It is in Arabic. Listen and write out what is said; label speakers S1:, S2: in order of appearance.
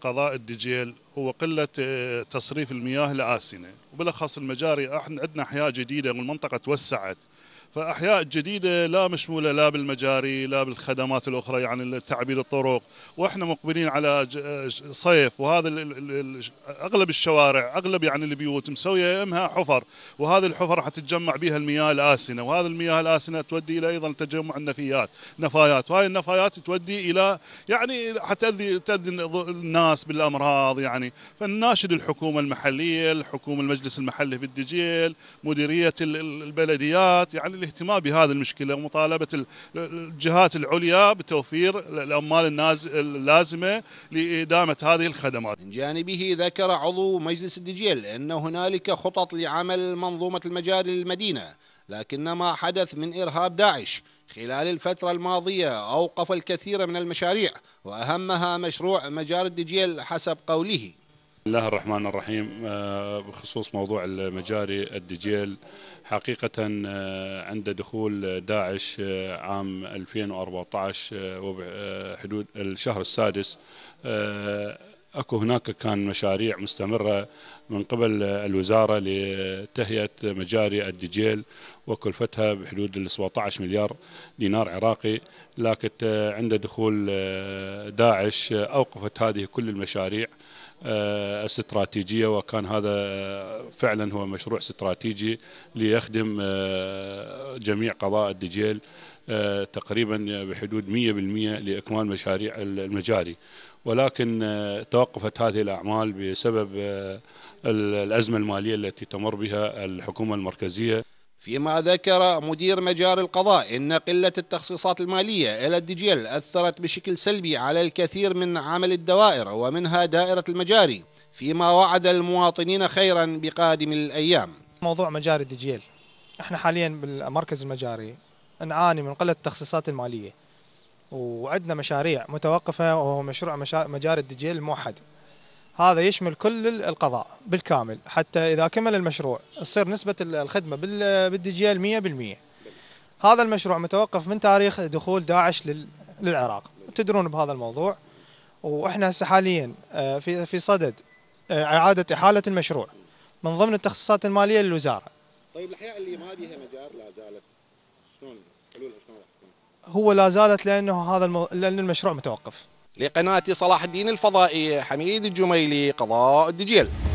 S1: قضاء الدجيل هو قلة آه، تصريف المياه العاسنه وبالأخص المجاري احنا عندنا أحياء جديدة والمنطقة توسعت فاحياء جديده لا مشموله لا بالمجاري لا بالخدمات الاخرى يعني تعبير الطرق واحنا مقبلين على صيف وهذا اغلب الشوارع اغلب يعني البيوت مسويه امها حفر وهذه الحفر حتتجمع بها المياه الاسنه وهذه المياه الاسنه تودي الى ايضا تجمع النفيات نفايات وهذه النفايات تودي الى يعني حتاذي تاذي الناس بالامراض يعني فنناشد الحكومه المحليه الحكومه المجلس المحلي في الدجيل مديريه البلديات يعني للاهتمام بهذه المشكله ومطالبه الجهات العليا بتوفير الاموال اللازمه لادامه
S2: هذه الخدمات. من جانبه ذكر عضو مجلس الدجيل ان هنالك خطط لعمل منظومه المجاري للمدينه لكن ما حدث من ارهاب داعش خلال الفترة الماضية أوقف الكثير من المشاريع وأهمها مشروع مجار الدجيل حسب قوله
S3: الله الرحمن الرحيم آه، بخصوص موضوع المجاري الدجيل حقيقة آه، عند دخول داعش آه، عام 2014 وبحدود الشهر السادس اكو هناك كان مشاريع مستمره من قبل الوزاره لتهيئه مجاري الدجيل وكلفتها بحدود ال 17 مليار دينار عراقي لكن عند دخول آه، داعش آه، اوقفت هذه كل المشاريع آه، استراتيجيه وكان هذا فعلا هو مشروع استراتيجي ليخدم جميع قضاء الدجيل آه، تقريبا بحدود 100% لإكمال مشاريع المجاري ولكن آه، توقفت هذه الأعمال بسبب آه، الأزمة المالية التي تمر بها
S2: الحكومة المركزية فيما ذكر مدير مجاري القضاء إن قلة التخصيصات المالية إلى الدجيل أثرت بشكل سلبي على الكثير من عمل الدوائر ومنها دائرة المجاري فيما وعد المواطنين خيرا بقادم الأيام
S4: موضوع مجاري الدجيل احنا حاليا بالمركز المجاري نعاني من قلة التخصيصات المالية وعندنا مشاريع متوقفة وهو مشروع مجاري الدجيل الموحد هذا يشمل كل القضاء بالكامل حتى إذا كمل المشروع تصير نسبة الخدمة بالدجيل 100% هذا المشروع متوقف من تاريخ دخول داعش للعراق تدرون بهذا الموضوع واحنا هسه حاليا آه، في في صدد آه، اعاده احاله المشروع من ضمن التخصيصات الماليه للوزاره.
S2: طيب الاحياء اللي ما بيها مجار لا زالت شلون
S4: هو لا زالت لانه هذا المو... لان المشروع متوقف
S2: لقناه صلاح الدين الفضائي
S4: حميد الجميلي قضاء الدجيل